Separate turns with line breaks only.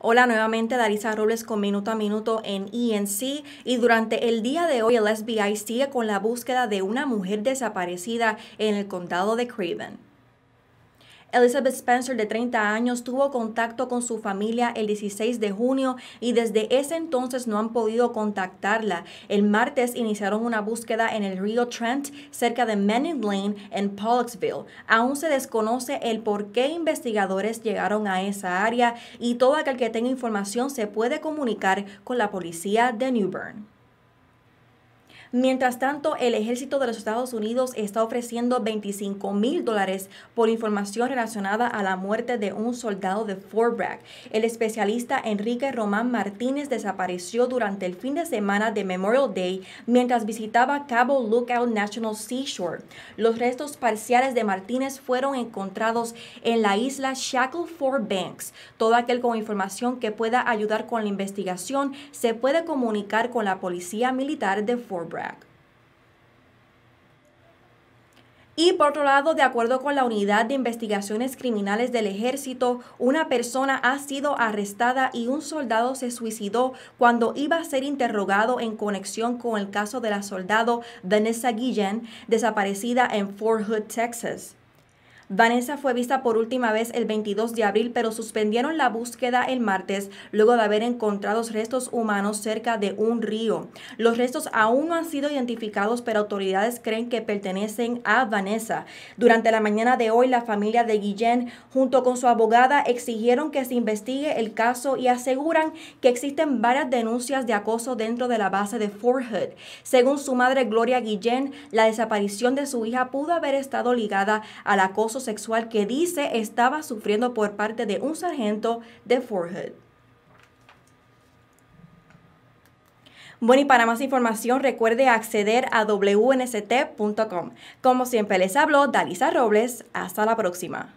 Hola nuevamente, Darisa Robles con Minuto a Minuto en ENC y durante el día de hoy el SBI sigue con la búsqueda de una mujer desaparecida en el condado de Craven. Elizabeth Spencer, de 30 años, tuvo contacto con su familia el 16 de junio y desde ese entonces no han podido contactarla. El martes iniciaron una búsqueda en el río Trent, cerca de Manning Lane, en Pollocksville. Aún se desconoce el por qué investigadores llegaron a esa área y todo aquel que tenga información se puede comunicar con la policía de New Bern. Mientras tanto, el ejército de los Estados Unidos está ofreciendo 25 mil dólares por información relacionada a la muerte de un soldado de Fort Bragg. El especialista Enrique Román Martínez desapareció durante el fin de semana de Memorial Day mientras visitaba Cabo Lookout National Seashore. Los restos parciales de Martínez fueron encontrados en la isla Shackleford Banks. Todo aquel con información que pueda ayudar con la investigación se puede comunicar con la Policía Militar de Fort Bragg. Y por otro lado, de acuerdo con la Unidad de Investigaciones Criminales del Ejército, una persona ha sido arrestada y un soldado se suicidó cuando iba a ser interrogado en conexión con el caso de la soldado Vanessa Guillen, desaparecida en Fort Hood, Texas. Vanessa fue vista por última vez el 22 de abril, pero suspendieron la búsqueda el martes luego de haber encontrado restos humanos cerca de un río. Los restos aún no han sido identificados, pero autoridades creen que pertenecen a Vanessa. Durante la mañana de hoy, la familia de Guillén, junto con su abogada, exigieron que se investigue el caso y aseguran que existen varias denuncias de acoso dentro de la base de Fort Hood. Según su madre Gloria Guillén, la desaparición de su hija pudo haber estado ligada al acoso sexual que dice estaba sufriendo por parte de un sargento de Fort Hood. Bueno, y para más información recuerde acceder a wnst.com. Como siempre les habló Dalisa Robles, hasta la próxima.